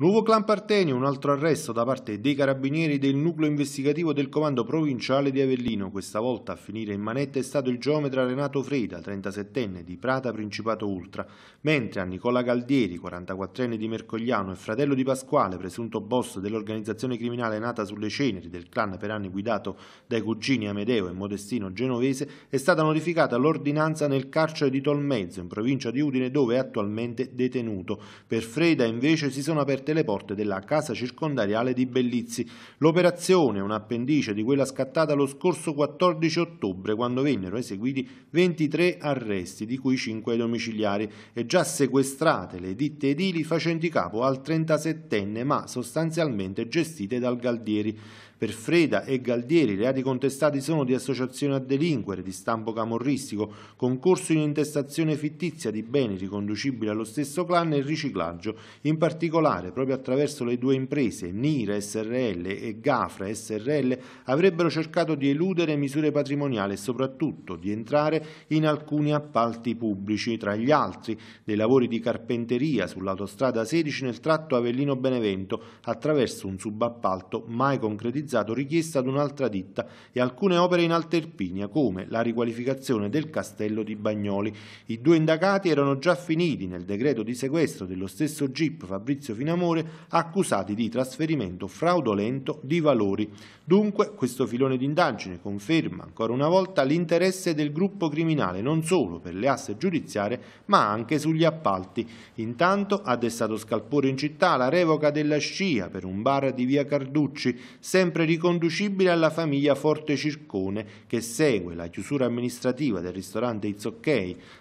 Nuovo clan Partenio, un altro arresto da parte dei carabinieri del nucleo investigativo del comando provinciale di Avellino. Questa volta a finire in manetta è stato il geometra Renato Freda, 37enne di Prata Principato Ultra, mentre a Nicola Galdieri, 44enne di Mercogliano e fratello di Pasquale, presunto boss dell'organizzazione criminale nata sulle ceneri del clan per anni guidato dai cugini Amedeo e Modestino Genovese, è stata notificata l'ordinanza nel carcere di Tolmezzo, in provincia di Udine, dove è attualmente detenuto. Per Freda invece si sono aperte aperte le porte della casa circondariale di Bellizzi. L'operazione è un appendice di quella scattata lo scorso 14 ottobre quando vennero eseguiti 23 arresti, di cui 5 domiciliari, e già sequestrate le ditte edili facenti capo al 37enne ma sostanzialmente gestite dal Galdieri. Per Freda e Galdieri i reati contestati sono di associazione a delinquere, di stampo camorristico, concorso in intestazione fittizia di beni riconducibili allo stesso clan e riciclaggio. In particolare, proprio attraverso le due imprese, Nira SRL e Gafra SRL, avrebbero cercato di eludere misure patrimoniali e soprattutto di entrare in alcuni appalti pubblici, tra gli altri dei lavori di carpenteria sull'autostrada 16 nel tratto Avellino-Benevento attraverso un subappalto mai concretizzato realizzato richiesta ad un'altra ditta e alcune opere in Alterpinia come la riqualificazione del castello di Bagnoli. I due indagati erano già finiti nel decreto di sequestro dello stesso GIP Fabrizio Finamore accusati di trasferimento fraudolento di valori. Dunque questo filone d'indagine conferma ancora una volta l'interesse del gruppo criminale non solo per le asse giudiziarie ma anche sugli appalti. Intanto ha destato scalpore in città la revoca della scia per un bar di via Carducci, sempre sempre riconducibile alla famiglia Forte Circone che segue la chiusura amministrativa del ristorante It's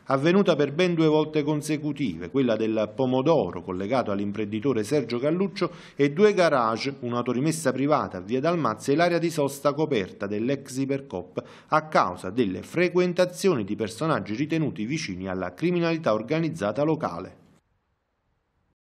avvenuta per ben due volte consecutive, quella del Pomodoro collegato all'imprenditore Sergio Galluccio, e due garage, un'autorimessa privata a Via Dalmazia e l'area di sosta coperta dell'ex Ipercop a causa delle frequentazioni di personaggi ritenuti vicini alla criminalità organizzata locale.